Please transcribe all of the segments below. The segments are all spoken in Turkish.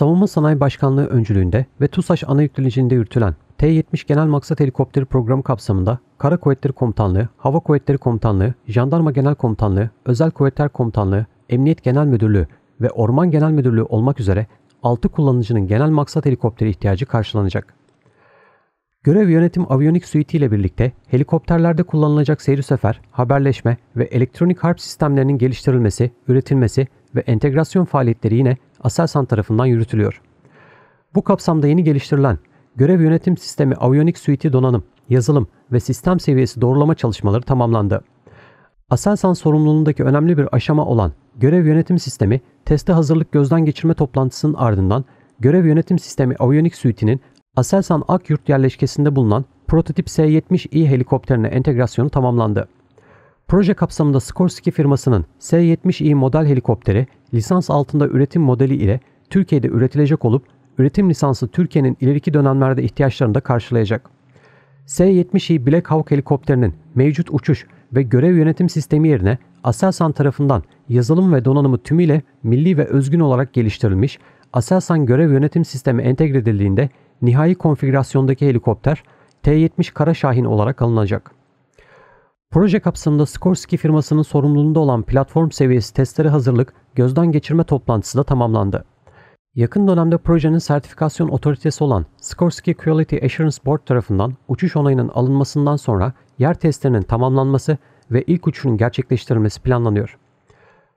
Savunma Sanayi Başkanlığı öncülüğünde ve TUSAŞ ana yüklenicinde yürütülen T-70 Genel Maksat Helikopteri Programı kapsamında Kara Kuvvetleri Komutanlığı, Hava Kuvvetleri Komutanlığı, Jandarma Genel Komutanlığı, Özel Kuvvetler Komutanlığı, Emniyet Genel Müdürlüğü ve Orman Genel Müdürlüğü olmak üzere 6 kullanıcının genel maksat helikopteri ihtiyacı karşılanacak. Görev yönetim aviyonik suiti ile birlikte helikopterlerde kullanılacak seyri sefer, haberleşme ve elektronik harp sistemlerinin geliştirilmesi, üretilmesi ve entegrasyon faaliyetleri yine Aselsan tarafından yürütülüyor. Bu kapsamda yeni geliştirilen görev yönetim sistemi Avionik suiti donanım, yazılım ve sistem seviyesi doğrulama çalışmaları tamamlandı. Aselsan sorumluluğundaki önemli bir aşama olan görev yönetim sistemi testi hazırlık gözden geçirme toplantısının ardından görev yönetim sistemi Avionik suitinin Aselsan Akyurt yerleşkesinde bulunan prototip S-70i helikopterine entegrasyonu tamamlandı. Proje kapsamında Skorsky firmasının S-70i model helikopteri lisans altında üretim modeli ile Türkiye'de üretilecek olup üretim lisansı Türkiye'nin ileriki dönemlerde ihtiyaçlarını da karşılayacak. S-70i Black Hawk helikopterinin mevcut uçuş ve görev yönetim sistemi yerine Aselsan tarafından yazılım ve donanımı tümüyle milli ve özgün olarak geliştirilmiş, Aselsan görev yönetim sistemi entegre edildiğinde nihai konfigürasyondaki helikopter T-70 Karaşahin olarak alınacak. Proje kapsamında Skorsky firmasının sorumluluğunda olan platform seviyesi testleri hazırlık, gözden geçirme toplantısı da tamamlandı. Yakın dönemde projenin sertifikasyon otoritesi olan Skorsky Quality Assurance Board tarafından uçuş onayının alınmasından sonra yer testlerinin tamamlanması ve ilk uçuşun gerçekleştirilmesi planlanıyor.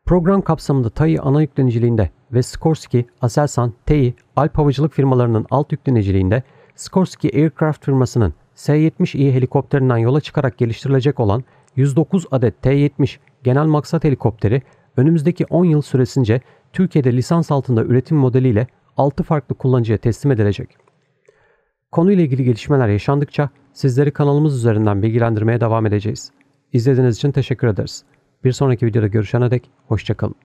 Program kapsamında TAI ana yükleniciliğinde ve Skorsky, Aselsan, TEİ, Alp Havacılık firmalarının alt yükleniciliğinde Skorsky Aircraft firmasının S-70i helikopterinden yola çıkarak geliştirilecek olan 109 adet T-70 genel maksat helikopteri önümüzdeki 10 yıl süresince Türkiye'de lisans altında üretim modeliyle 6 farklı kullanıcıya teslim edilecek. Konuyla ilgili gelişmeler yaşandıkça sizleri kanalımız üzerinden bilgilendirmeye devam edeceğiz. İzlediğiniz için teşekkür ederiz. Bir sonraki videoda görüşene dek hoşçakalın.